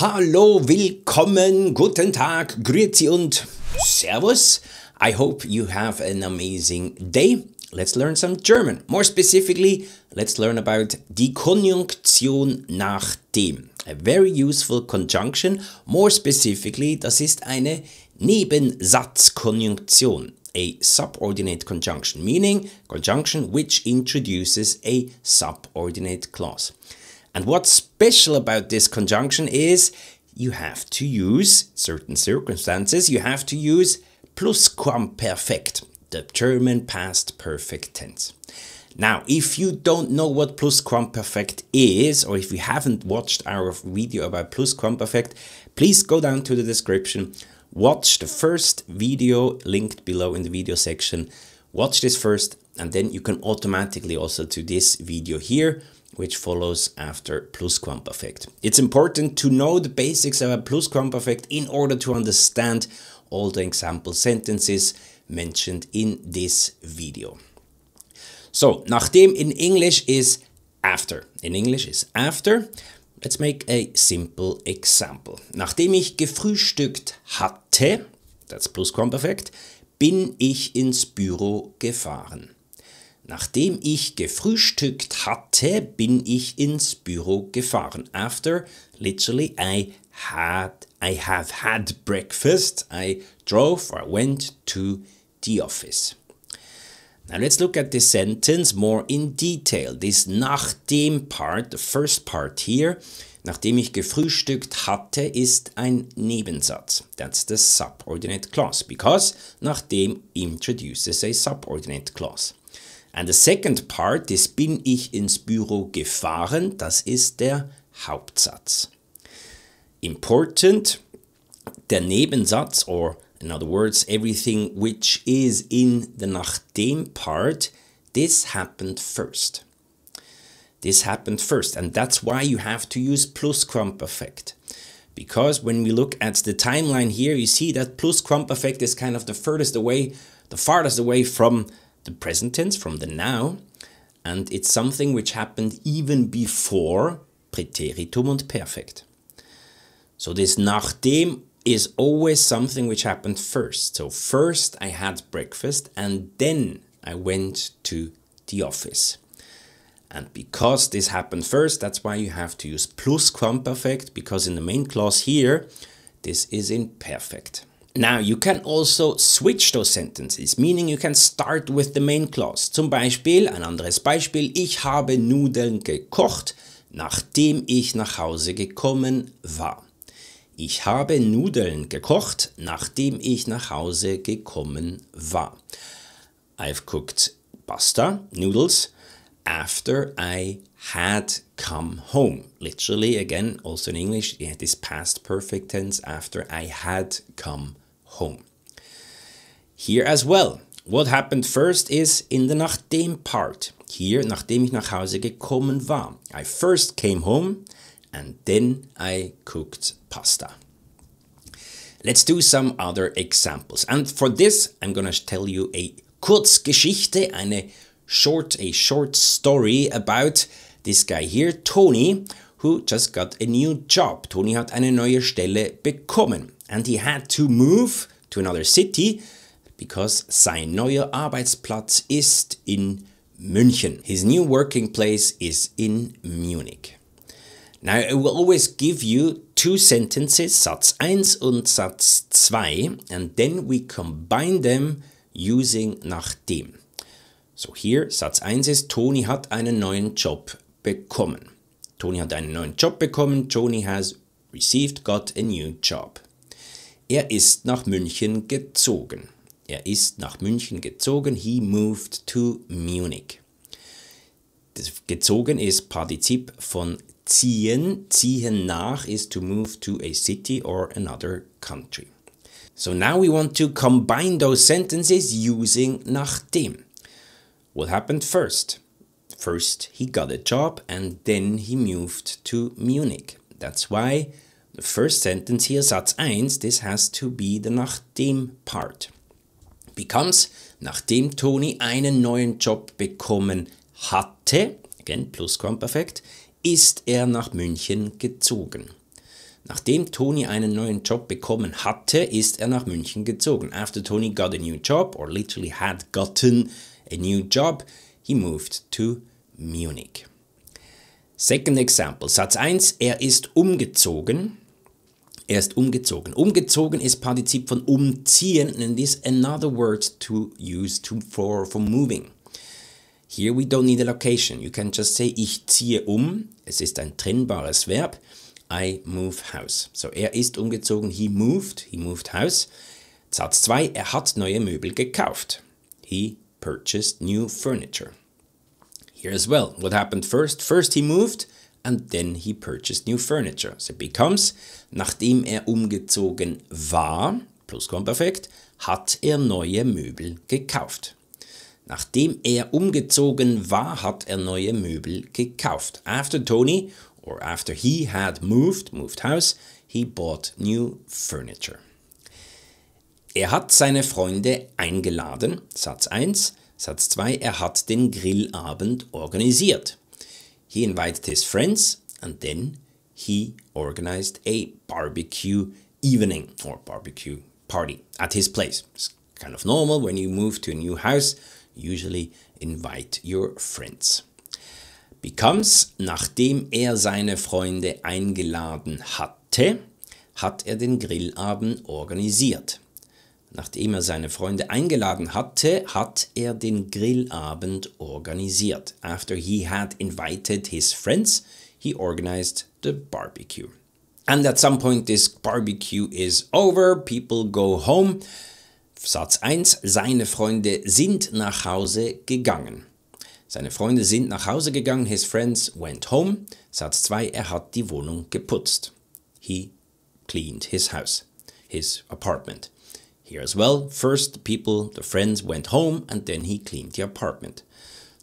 Hallo, willkommen, guten Tag, grüezi und servus. I hope you have an amazing day. Let's learn some German. More specifically, let's learn about die Konjunktion nach dem. A very useful conjunction. More specifically, das ist eine Nebensatzkonjunktion. a subordinate conjunction, meaning conjunction which introduces a subordinate clause. And what's special about this conjunction is you have to use, certain circumstances, you have to use plusquamperfect, the German past perfect tense. Now, if you don't know what plusquamperfect is, or if you haven't watched our video about plusquamperfect, please go down to the description, watch the first video linked below in the video section, watch this first, and then you can automatically also to this video here, which follows after plusquamperfect. It's important to know the basics of a plusquamperfect in order to understand all the example sentences mentioned in this video. So, nachdem in English is after. In English is after. Let's make a simple example. Nachdem ich gefrühstückt hatte, that's Plusquamperfekt, bin ich ins Büro gefahren. Nachdem ich gefrühstückt hatte, bin ich ins Büro gefahren. After literally I had I have had breakfast, I drove or went to the office. Now let's look at the sentence more in detail. This nachdem part, the first part here, nachdem ich gefrühstückt hatte, ist ein Nebensatz. That's the subordinate clause because nachdem introduces a subordinate clause. And the second part is bin ich ins Büro gefahren, das ist der Hauptsatz. Important, der Nebensatz or in other words everything which is in the nachdem part, this happened first. This happened first and that's why you have to use Plusquamperfekt. Because when we look at the timeline here, you see that Plusquamperfekt is kind of the furthest away, the farthest away from the present tense, from the now, and it's something which happened even before pretéritum und perfect. So this nachdem is always something which happened first. So first I had breakfast and then I went to the office. And because this happened first, that's why you have to use plusquamperfect because in the main clause here, this is in perfect. Now, you can also switch those sentences, meaning you can start with the main clause. Zum Beispiel, ein anderes Beispiel, ich habe Nudeln gekocht, nachdem ich nach Hause gekommen war. Ich habe Nudeln gekocht, nachdem ich nach Hause gekommen war. I've cooked pasta, noodles, after I had come home. Literally, again, also in English, yeah, this past perfect tense after I had come home. Here as well. What happened first is in the nachdem part. Here, nachdem ich nach Hause gekommen war. I first came home and then I cooked pasta. Let's do some other examples. And for this, I'm gonna tell you a Kurzgeschichte, eine short, a short story about this guy here, Tony, who just got a new job. Tony hat eine neue Stelle bekommen. and he had to move to another city because sein neuer Arbeitsplatz ist in München. His new working place is in Munich. Now, I will always give you two sentences, Satz 1 und Satz 2, and then we combine them using nachdem. So here, Satz 1 is, Tony hat einen neuen Job bekommen. Tony hat einen neuen Job bekommen. Tony has received, got a new job. Er ist nach München gezogen. Er ist nach München gezogen. He moved to Munich. Das gezogen ist Partizip von ziehen. Ziehen nach is to move to a city or another country. So now we want to combine those sentences using nachdem. What happened first? First, he got a job and then he moved to Munich. That's why The first sentence here, Satz 1, this has to be the nach dem Part. Becomes, nachdem Toni einen neuen Job bekommen hatte, again, Plusquamperfekt, ist er nach München gezogen. Nachdem Toni einen neuen Job bekommen hatte, ist er nach München gezogen. After Toni got a new job, or literally had gotten a new job, he moved to Munich. Second example, Satz 1, er ist umgezogen. Er ist umgezogen. Umgezogen ist Partizip von umziehen and this is another word to use to, for, for moving. Here we don't need a location. You can just say ich ziehe um. Es ist ein trennbares Verb. I move house. So er ist umgezogen. He moved. He moved house. Satz 2. Er hat neue Möbel gekauft. He purchased new furniture. Here as well. What happened first? First he moved and then he purchased new furniture. So it becomes, nachdem er umgezogen war, Plusquamperfekt, hat er neue Möbel gekauft. Nachdem er umgezogen war, hat er neue Möbel gekauft. After Tony or after he had moved, moved house, he bought new furniture. Er hat seine Freunde eingeladen, Satz 1. Satz 2, er hat den Grillabend organisiert. He invited his friends and then he organized a barbecue evening or barbecue party at his place. It's kind of normal when you move to a new house, usually invite your friends. Becomes, nachdem er seine Freunde eingeladen hatte, hat er den Grillabend organisiert. Nachdem er seine Freunde eingeladen hatte, hat er den Grillabend organisiert. After he had invited his friends, he organized the barbecue. And at some point this barbecue is over, people go home. Satz 1, seine Freunde sind nach Hause gegangen. Seine Freunde sind nach Hause gegangen, his friends went home. Satz 2, er hat die Wohnung geputzt. He cleaned his house, his apartment. Here as well, first the people, the friends went home and then he cleaned the apartment.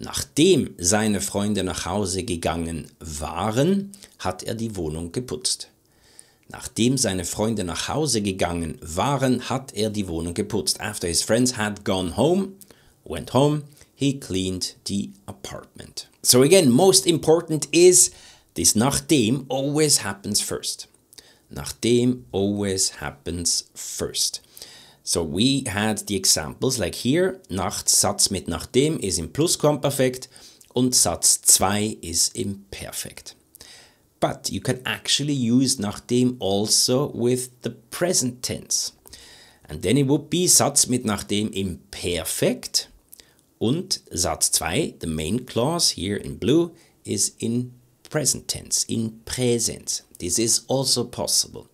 Nachdem seine Freunde nach Hause gegangen waren, hat er die Wohnung geputzt. Nachdem seine Freunde nach Hause gegangen waren, hat er die Wohnung geputzt. After his friends had gone home, went home, he cleaned the apartment. So again, most important is this nachdem always happens first. Nachdem always happens first. So we had the examples like here, Nacht Satz mit nachdem is im Plusquamperfekt und Satz 2 is im Perfekt. But you can actually use nachdem also with the present tense. And then it would be Satz mit nachdem im Perfekt und Satz 2, the main clause here in blue, is in present tense, in Präsens. This is also possible.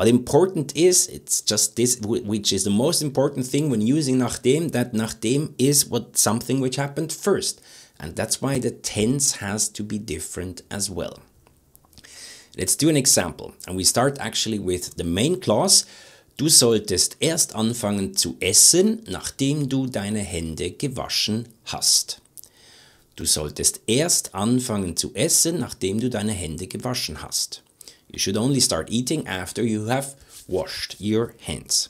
But important is, it's just this, which is the most important thing when using nachdem, that nachdem is what something which happened first. And that's why the tense has to be different as well. Let's do an example. And we start actually with the main clause. Du solltest erst anfangen zu essen, nachdem du deine Hände gewaschen hast. Du solltest erst anfangen zu essen, nachdem du deine Hände gewaschen hast. You should only start eating after you have washed your hands.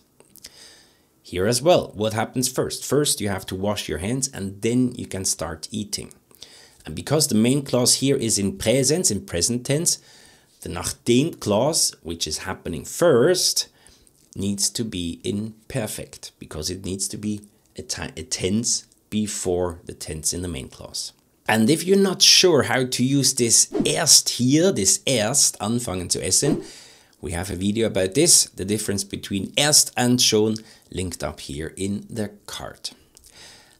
Here as well, what happens first? First, you have to wash your hands and then you can start eating. And because the main clause here is in presence, in present tense, the nachdem clause, which is happening first, needs to be in perfect because it needs to be a, a tense before the tense in the main clause. And if you're not sure how to use this erst here, this erst, anfangen zu essen, we have a video about this, the difference between erst and schon, linked up here in the card.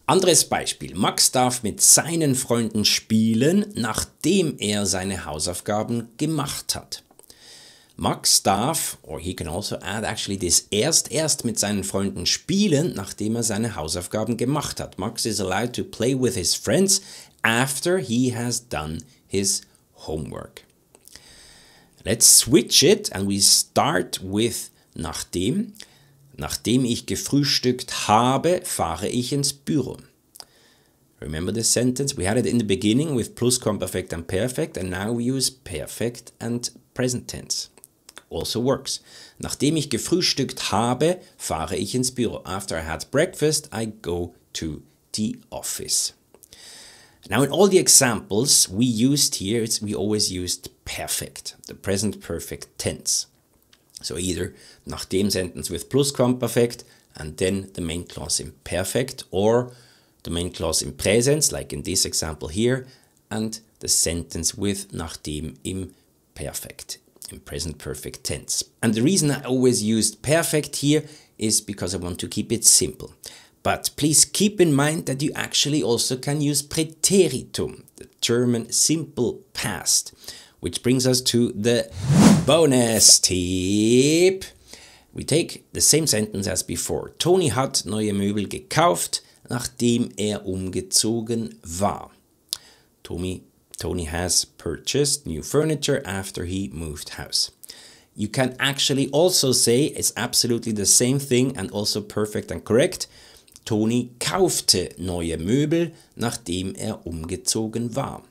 Anderes Beispiel. Max darf mit seinen Freunden spielen, nachdem er seine Hausaufgaben gemacht hat. Max darf, or oh, he can also add actually this erst erst mit seinen Freunden spielen, nachdem er seine Hausaufgaben gemacht hat. Max is allowed to play with his friends after he has done his homework. Let's switch it and we start with nachdem. Nachdem ich gefrühstückt habe, fahre ich ins Büro. Remember this sentence? We had it in the beginning with plus perfect and perfect, and now we use perfect and present tense also works. Nachdem ich gefrühstückt habe, fahre ich ins Büro. After I had breakfast, I go to the office. Now, in all the examples we used here, we always used perfect, the present perfect tense. So either nachdem sentence with plusquamperfekt and then the main clause in perfect or the main clause in present, like in this example here, and the sentence with nachdem im perfect in present perfect tense. And the reason I always used perfect here is because I want to keep it simple. But please keep in mind that you actually also can use preteritum, the German simple past, which brings us to the bonus tip. We take the same sentence as before. Tony hat neue Möbel gekauft, nachdem er umgezogen war. Tommy Tony has purchased new furniture after he moved house. You can actually also say it's absolutely the same thing and also perfect and correct. Tony kaufte neue Möbel, nachdem er umgezogen war.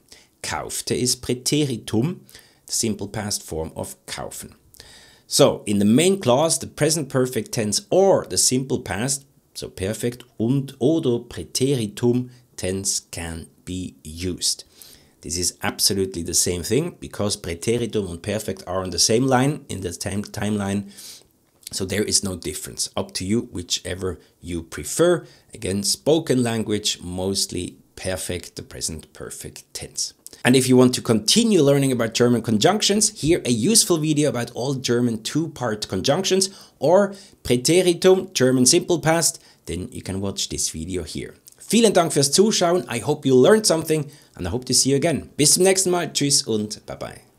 Kaufte is Präteritum, the simple past form of kaufen. So, in the main clause, the present perfect tense or the simple past, so perfect und oder Präteritum tense can be used. This is absolutely the same thing because preteritum and perfect are on the same line in the time timeline. So there is no difference. Up to you, whichever you prefer. Again, spoken language, mostly perfect, the present perfect tense. And if you want to continue learning about German conjunctions, here a useful video about all German two-part conjunctions or preteritum, German simple past, then you can watch this video here. Vielen Dank fürs Zuschauen. I hope you learned something and I hope to see you again. Bis zum nächsten Mal. Tschüss und bye bye.